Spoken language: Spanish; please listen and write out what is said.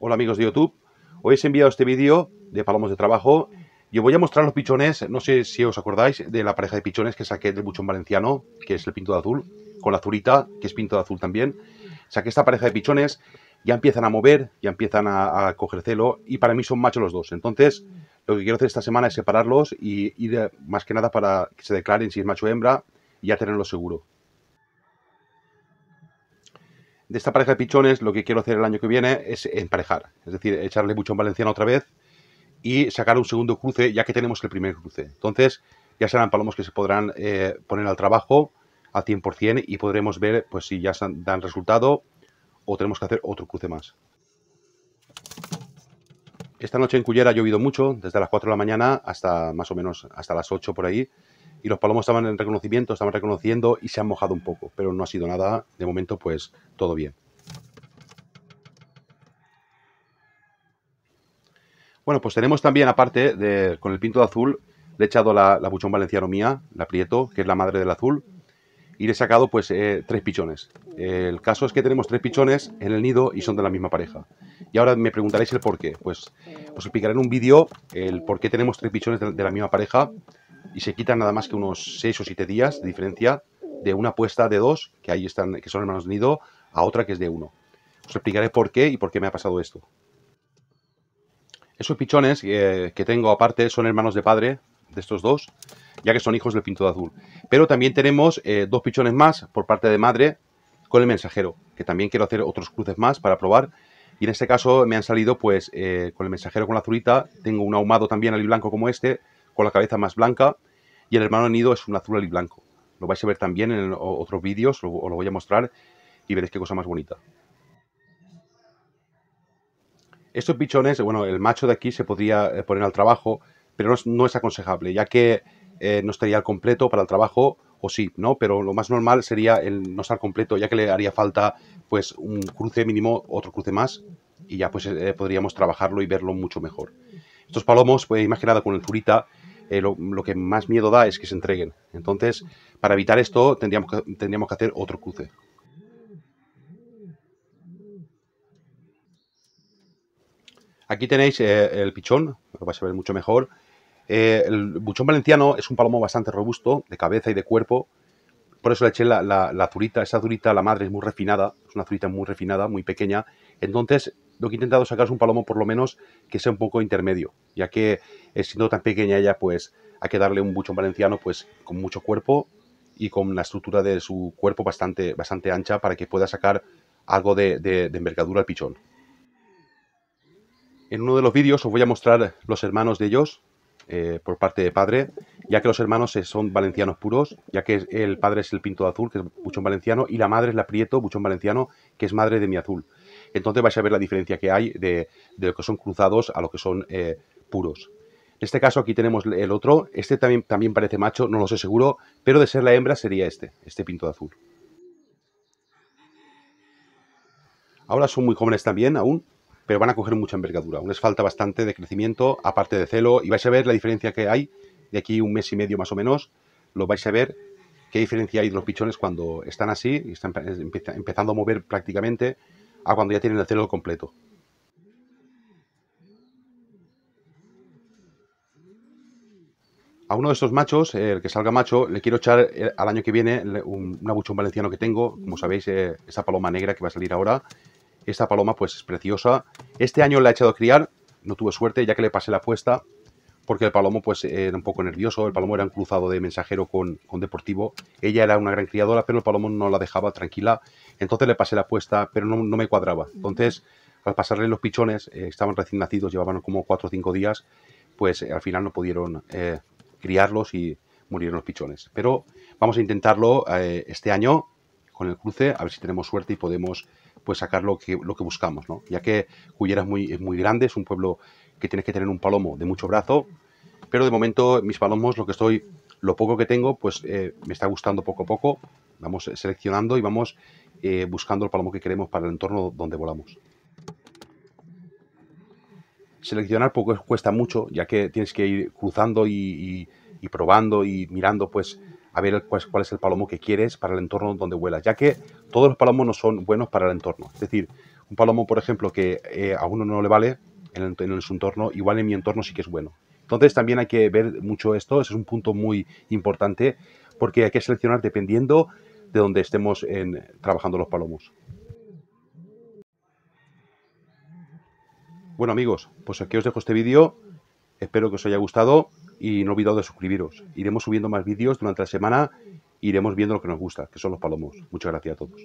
Hola amigos de YouTube, hoy os he enviado este vídeo de palomos de trabajo y os voy a mostrar los pichones, no sé si os acordáis de la pareja de pichones que saqué del buchón valenciano, que es el pinto de azul, con la azulita, que es pinto de azul también. Saqué esta pareja de pichones, ya empiezan a mover, ya empiezan a, a coger celo y para mí son machos los dos, entonces lo que quiero hacer esta semana es separarlos y ir más que nada para que se declaren si es macho o hembra y ya tenerlo seguro de esta pareja de pichones, lo que quiero hacer el año que viene es emparejar, es decir, echarle buchón valenciano otra vez y sacar un segundo cruce, ya que tenemos el primer cruce. Entonces, ya serán palomos que se podrán eh, poner al trabajo al 100% y podremos ver pues si ya dan resultado o tenemos que hacer otro cruce más. Esta noche en Cullera ha llovido mucho, desde las 4 de la mañana hasta más o menos hasta las 8 por ahí y los palomos estaban en reconocimiento, estaban reconociendo y se han mojado un poco, pero no ha sido nada, de momento pues todo bien. Bueno, pues tenemos también aparte, de, con el pinto de azul, le he echado la, buchón valenciano mía, la prieto, que es la madre del azul, y le he sacado pues eh, tres pichones. El caso es que tenemos tres pichones en el nido y son de la misma pareja. Y ahora me preguntaréis el por qué. Pues os explicaré en un vídeo el por qué tenemos tres pichones de la misma pareja y se quitan nada más que unos 6 o 7 días de diferencia de una puesta de dos, que ahí están, que son hermanos de nido, a otra que es de uno. Os explicaré por qué y por qué me ha pasado esto. Esos pichones eh, que tengo aparte son hermanos de padre de estos dos, ya que son hijos del pinto de azul. Pero también tenemos eh, dos pichones más por parte de madre con el mensajero, que también quiero hacer otros cruces más para probar. Y en este caso me han salido, pues, eh, con el mensajero con la azulita, tengo un ahumado también al blanco como este, con la cabeza más blanca y el hermano nido es un azul y blanco. Lo vais a ver también en otros vídeos, os lo voy a mostrar y veréis qué cosa más bonita. Estos pichones, bueno, el macho de aquí se podría eh, poner al trabajo, pero no es, aconsejable, ya que eh, no estaría al completo para el trabajo, o sí, ¿no? Pero lo más normal sería el no estar completo, ya que le haría falta, pues, un cruce mínimo, otro cruce más, y ya, pues, eh, podríamos trabajarlo y verlo mucho mejor. Estos palomos, pues, imaginado con el zurita, eh, lo, que más miedo da es que se entreguen. Entonces, para evitar esto, tendríamos que, tendríamos que hacer otro cruce. Aquí tenéis eh, el pichón, lo vais a ver mucho mejor. Eh, el buchón valenciano es un palomo bastante robusto, de cabeza y de cuerpo. Por eso le eché la, la zurita. Esa zurita, la madre, es muy refinada. Es una zurita muy refinada, muy pequeña. Entonces, lo que he intentado sacar es un palomo por lo menos que sea un poco intermedio, ya que eh, siendo tan pequeña ella, pues hay que darle un buchón valenciano pues con mucho cuerpo y con la estructura de su cuerpo bastante, bastante ancha para que pueda sacar algo de, envergadura al pichón. En uno de los vídeos os voy a mostrar los hermanos de ellos, eh, por parte de padre, ya que los hermanos son valencianos puros, ya que el padre es el pinto azul, que es buchón valenciano, y la madre es la prieto, buchón valenciano, que es madre de mi azul. Entonces vais a ver la diferencia que hay de, lo que son cruzados a lo que son eh, puros. En este caso aquí tenemos el otro, este también, parece macho, no lo sé seguro, pero de ser la hembra sería este, este pinto de azul. Ahora son muy jóvenes también aún, pero van a coger mucha envergadura. Aún les falta bastante de crecimiento, aparte de celo, y vais a ver la diferencia que hay de aquí un mes y medio más o menos, lo vais a ver qué diferencia hay de los pichones cuando están así, y están empezando a mover prácticamente, a cuando ya tienen el celo completo. a uno de estos machos, el que salga macho, le quiero echar eh, al año que viene un, abuchón valenciano que tengo. Como sabéis, eh, esta paloma negra que va a salir ahora. Esta paloma, pues, es preciosa. Este año la he echado a criar. No tuve suerte, ya que le pasé la apuesta. Porque el palomo, pues, era un poco nervioso. El palomo era un cruzado de mensajero con, deportivo. Ella era una gran criadora, pero el palomo no la dejaba tranquila. Entonces le pasé la apuesta, pero no, me cuadraba. Entonces, al pasarle los pichones, eh, estaban recién nacidos, llevaban como 4 o 5 días. Pues, al final no pudieron criarlos y morir los pichones. Pero vamos a intentarlo eh, este año con el cruce, a ver si tenemos suerte y podemos pues sacar lo que, lo que buscamos, Ya que Cullera es muy, muy grande, es un pueblo que tienes que tener un palomo de mucho brazo, pero de momento mis palomos, lo que estoy, lo poco que tengo, pues eh, me está gustando poco a poco. Vamos seleccionando y vamos eh, buscando el palomo que queremos para el entorno donde volamos. Seleccionar poco pues, pues, cuesta mucho, ya que tienes que ir cruzando y, probando y mirando, pues, a ver pues, cuál es el palomo que quieres para el entorno donde vuelas, ya que todos los palomos no son buenos para el entorno. Es decir, un palomo, por ejemplo, que eh, a uno no le vale en, su entorno, igual en mi entorno sí que es bueno. Entonces también hay que ver mucho esto, ese es un punto muy importante porque hay que seleccionar dependiendo de donde estemos en, trabajando los palomos. Bueno amigos, pues aquí os dejo este vídeo, espero que os haya gustado y no olvidado de suscribiros. Iremos subiendo más vídeos durante la semana, iremos viendo lo que nos gusta, que son los palomos. Muchas gracias a todos.